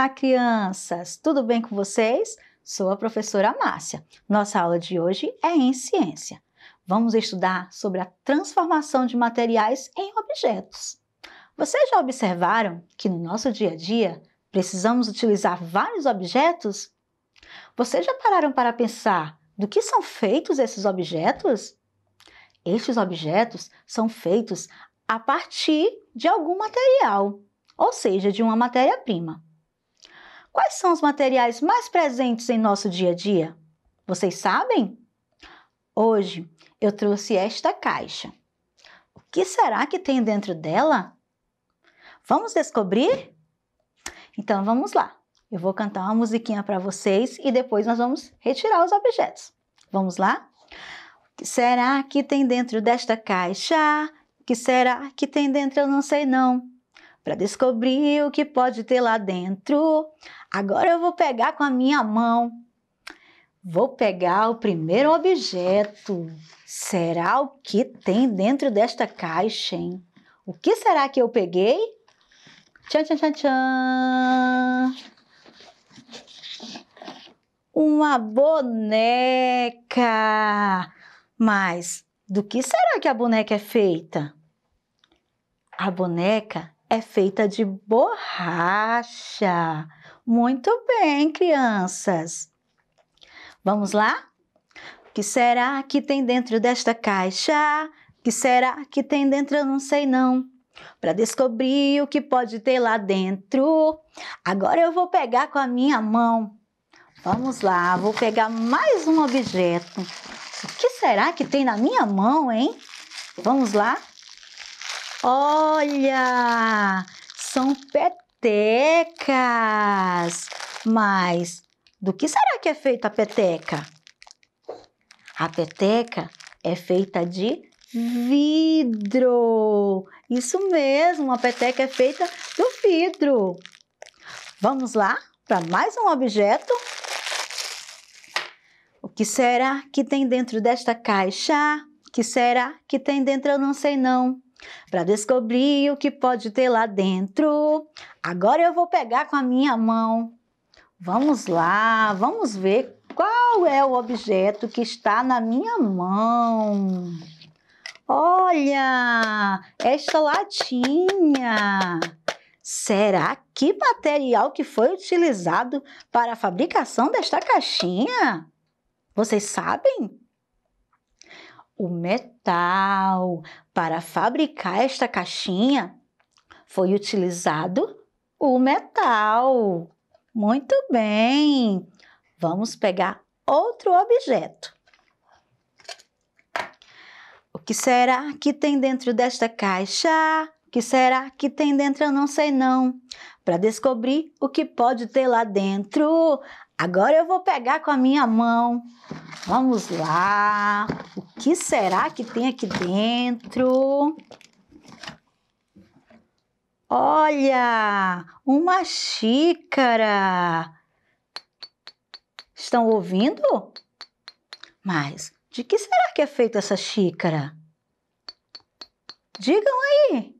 Olá, crianças! Tudo bem com vocês? Sou a professora Márcia. Nossa aula de hoje é em ciência. Vamos estudar sobre a transformação de materiais em objetos. Vocês já observaram que no nosso dia a dia precisamos utilizar vários objetos? Vocês já pararam para pensar do que são feitos esses objetos? Estes objetos são feitos a partir de algum material, ou seja, de uma matéria-prima. Quais são os materiais mais presentes em nosso dia a dia? Vocês sabem? Hoje eu trouxe esta caixa. O que será que tem dentro dela? Vamos descobrir? Então vamos lá. Eu vou cantar uma musiquinha para vocês e depois nós vamos retirar os objetos. Vamos lá? O que será que tem dentro desta caixa? O que será que tem dentro? Eu não sei não para descobrir o que pode ter lá dentro. Agora eu vou pegar com a minha mão. Vou pegar o primeiro objeto. Será o que tem dentro desta caixa, hein? O que será que eu peguei? Tchan, tchan, tchan, tchan. Uma boneca. Mas do que será que a boneca é feita? A boneca é feita de borracha. Muito bem, crianças. Vamos lá? O que será que tem dentro desta caixa? O que será que tem dentro? Eu não sei não. Para descobrir o que pode ter lá dentro, agora eu vou pegar com a minha mão. Vamos lá, vou pegar mais um objeto. O que será que tem na minha mão, hein? Vamos lá? Olha, são petecas. Mas do que será que é feita a peteca? A peteca é feita de vidro. Isso mesmo, a peteca é feita do vidro. Vamos lá para mais um objeto. O que será que tem dentro desta caixa? O que será que tem dentro? Eu não sei não para descobrir o que pode ter lá dentro. Agora eu vou pegar com a minha mão. Vamos lá, vamos ver qual é o objeto que está na minha mão. Olha, esta latinha. Será que material que foi utilizado para a fabricação desta caixinha? Vocês sabem? O metal para fabricar esta caixinha foi utilizado o metal. Muito bem. Vamos pegar outro objeto. O que será que tem dentro desta caixa? O que será que tem dentro? Eu não sei não. Para descobrir o que pode ter lá dentro, Agora eu vou pegar com a minha mão. Vamos lá. O que será que tem aqui dentro? Olha, uma xícara. Estão ouvindo? Mas de que será que é feita essa xícara? Digam aí.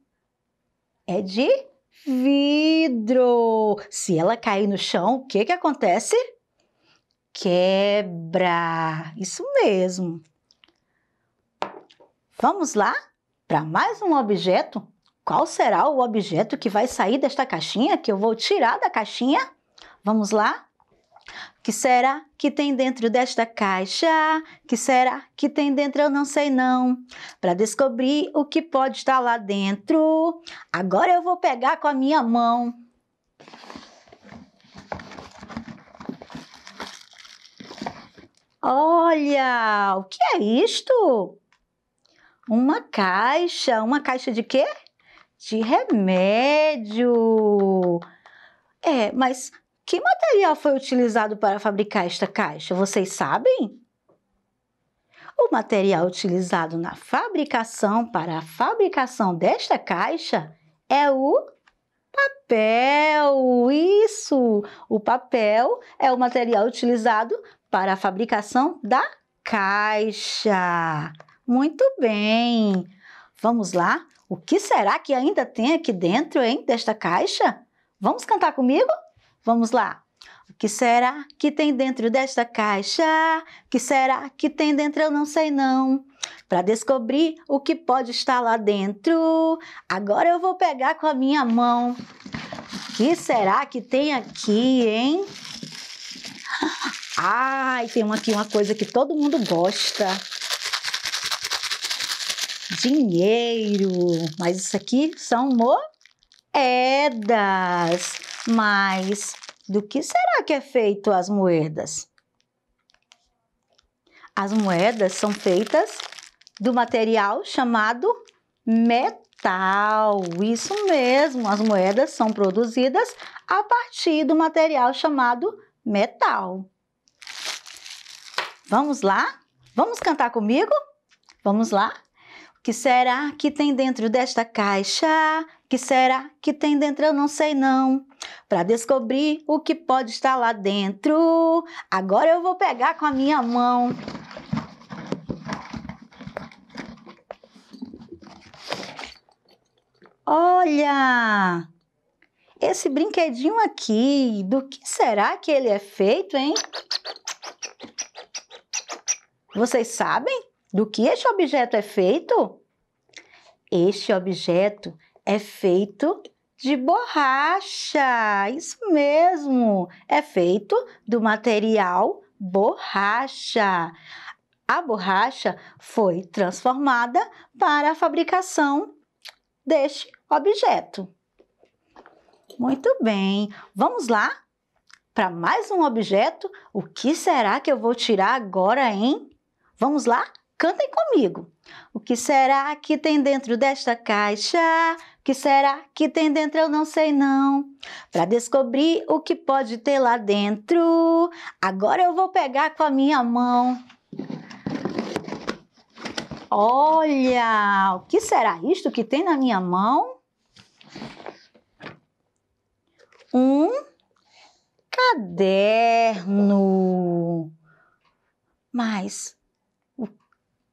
É de vidro. Se ela cair no chão, o que, que acontece? Quebra. Isso mesmo. Vamos lá para mais um objeto. Qual será o objeto que vai sair desta caixinha, que eu vou tirar da caixinha? Vamos lá? Que será que tem dentro desta caixa? Que será que tem dentro? Eu não sei não. Para descobrir o que pode estar lá dentro, agora eu vou pegar com a minha mão. Olha, o que é isto? Uma caixa, uma caixa de quê? De remédio. É, mas que material foi utilizado para fabricar esta caixa? Vocês sabem? O material utilizado na fabricação para a fabricação desta caixa é o papel. Isso! O papel é o material utilizado para a fabricação da caixa. Muito bem! Vamos lá? O que será que ainda tem aqui dentro, hein, desta caixa? Vamos cantar comigo? Vamos lá. O que será que tem dentro desta caixa? O que será que tem dentro? Eu não sei não. Para descobrir o que pode estar lá dentro, agora eu vou pegar com a minha mão. O que será que tem aqui, hein? Ai, tem aqui uma coisa que todo mundo gosta. Dinheiro. Mas isso aqui são moedas. Mas do que será que é feito as moedas? As moedas são feitas do material chamado metal. Isso mesmo, as moedas são produzidas a partir do material chamado metal. Vamos lá? Vamos cantar comigo? Vamos lá? O que será que tem dentro desta caixa? O que será que tem dentro? Eu não sei não para descobrir o que pode estar lá dentro. Agora eu vou pegar com a minha mão. Olha! Esse brinquedinho aqui, do que será que ele é feito, hein? Vocês sabem do que este objeto é feito? Este objeto é feito de borracha. Isso mesmo, é feito do material borracha. A borracha foi transformada para a fabricação deste objeto. Muito bem, vamos lá para mais um objeto. O que será que eu vou tirar agora, hein? Vamos lá? Cantem comigo. O que será que tem dentro desta caixa? O que será que tem dentro? Eu não sei não. Para descobrir o que pode ter lá dentro, agora eu vou pegar com a minha mão. Olha, o que será isto que tem na minha mão? Um caderno. Mas o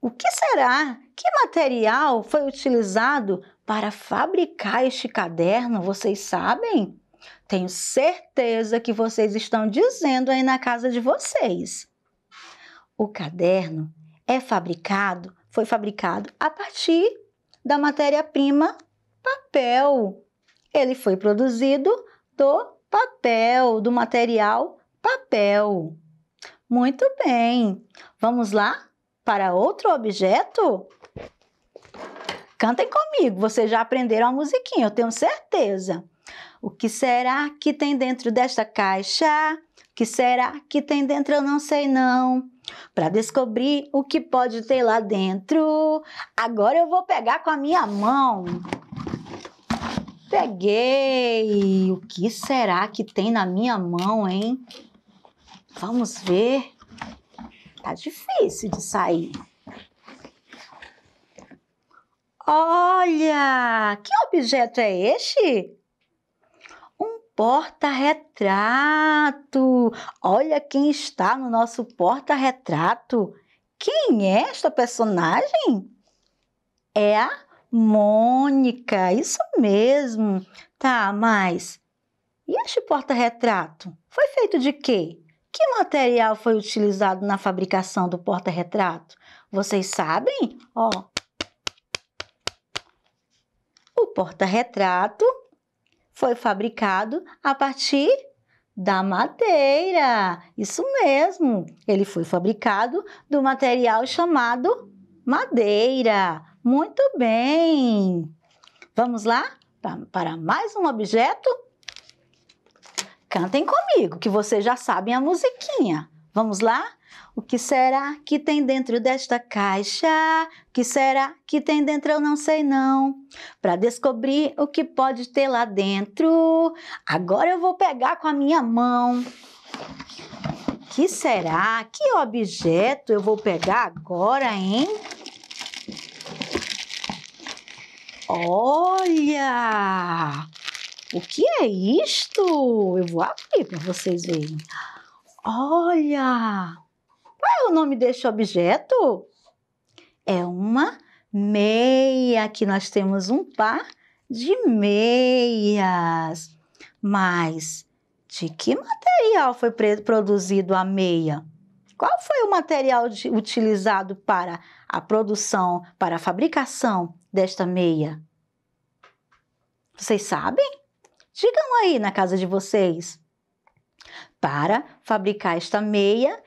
o que será? Que material foi utilizado para fabricar este caderno? Vocês sabem? Tenho certeza que vocês estão dizendo aí na casa de vocês. O caderno é fabricado, foi fabricado a partir da matéria-prima papel. Ele foi produzido do papel, do material papel. Muito bem. Vamos lá? para outro objeto? Cantem comigo, vocês já aprenderam a musiquinha, eu tenho certeza. O que será que tem dentro desta caixa? O que será que tem dentro? Eu não sei não. Para descobrir o que pode ter lá dentro, agora eu vou pegar com a minha mão. Peguei! O que será que tem na minha mão, hein? Vamos ver tá difícil de sair. Olha, que objeto é este? Um porta-retrato. Olha quem está no nosso porta-retrato. Quem é esta personagem? É a Mônica, isso mesmo. Tá, mas e este porta-retrato? Foi feito de quê? Que material foi utilizado na fabricação do porta-retrato? Vocês sabem? Ó. O porta-retrato foi fabricado a partir da madeira. Isso mesmo. Ele foi fabricado do material chamado madeira. Muito bem. Vamos lá para mais um objeto? Cantem comigo, que vocês já sabem a musiquinha. Vamos lá? O que será que tem dentro desta caixa? O que será que tem dentro eu não sei não. Para descobrir o que pode ter lá dentro, agora eu vou pegar com a minha mão. Que será? Que objeto eu vou pegar agora, hein? Olha! O que é isto? Eu vou abrir para vocês verem. Olha! Qual é o nome deste objeto? É uma meia. Aqui nós temos um par de meias. Mas de que material foi produzido a meia? Qual foi o material de, utilizado para a produção, para a fabricação desta meia? Vocês sabem? Digam aí na casa de vocês. Para fabricar esta meia,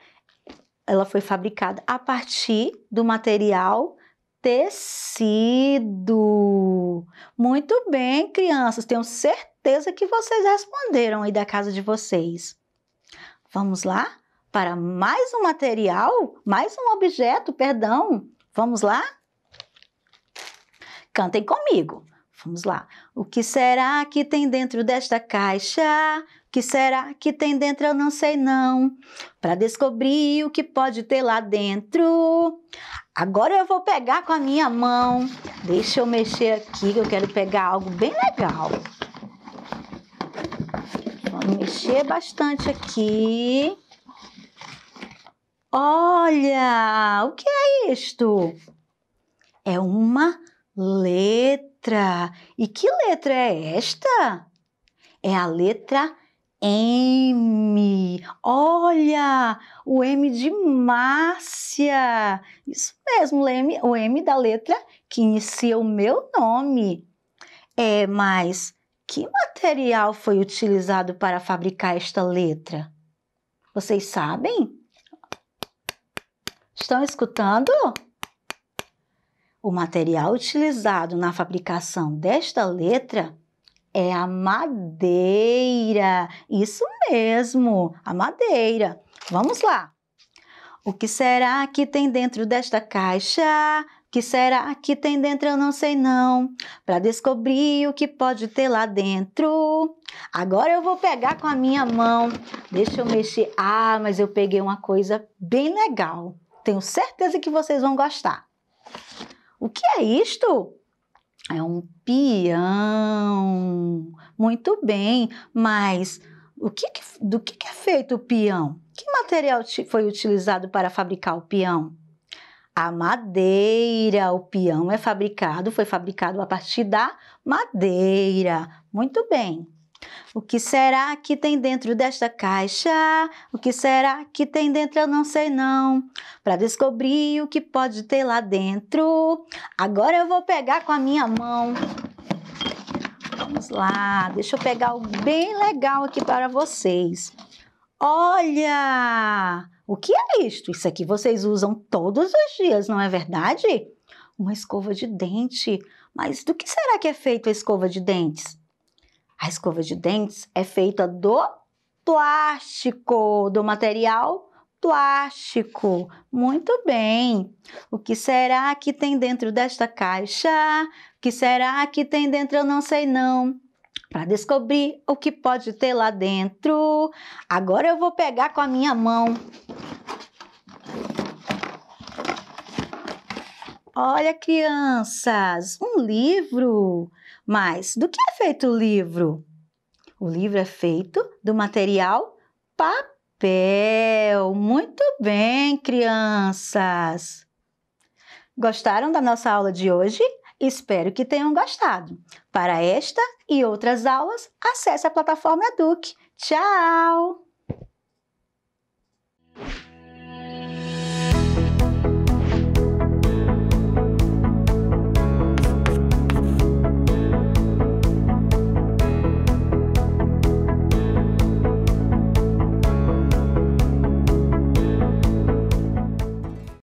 ela foi fabricada a partir do material tecido. Muito bem, crianças, tenho certeza que vocês responderam aí da casa de vocês. Vamos lá para mais um material, mais um objeto, perdão. Vamos lá? Cantem comigo. Vamos lá. O que será que tem dentro desta caixa? O que será que tem dentro? Eu não sei não. Para descobrir o que pode ter lá dentro. Agora eu vou pegar com a minha mão. Deixa eu mexer aqui que eu quero pegar algo bem legal. Vamos mexer bastante aqui. Olha, o que é isto? É uma letra letra! E que letra é esta? É a letra M. Olha, o M de Márcia. Isso mesmo, o M da letra que inicia o meu nome. É, mas que material foi utilizado para fabricar esta letra? Vocês sabem? Estão escutando? O material utilizado na fabricação desta letra é a madeira. Isso mesmo, a madeira. Vamos lá. O que será que tem dentro desta caixa? O que será que tem dentro? Eu não sei não. Para descobrir o que pode ter lá dentro. Agora eu vou pegar com a minha mão. Deixa eu mexer. Ah, mas eu peguei uma coisa bem legal. Tenho certeza que vocês vão gostar. O que é isto? É um peão. Muito bem, mas o que, do que, que, é feito o peão? Que material foi utilizado para fabricar o peão? A madeira. O peão é fabricado, foi fabricado a partir da madeira. Muito bem. O que será que tem dentro desta caixa? O que será que tem dentro? Eu não sei não. Para descobrir o que pode ter lá dentro, agora eu vou pegar com a minha mão. Vamos lá, deixa eu pegar algo bem legal aqui para vocês. Olha! O que é isto? Isso aqui vocês usam todos os dias, não é verdade? Uma escova de dente. Mas do que será que é feito a escova de dentes? A escova de dentes é feita do plástico, do material plástico. Muito bem. O que será que tem dentro desta caixa? O que será que tem dentro? Eu não sei não. Para descobrir o que pode ter lá dentro, agora eu vou pegar com a minha mão. Olha, crianças, um livro. Mas do que é feito o livro? O livro é feito do material papel. Muito bem, crianças! Gostaram da nossa aula de hoje? Espero que tenham gostado. Para esta e outras aulas, acesse a plataforma Eduque. Tchau!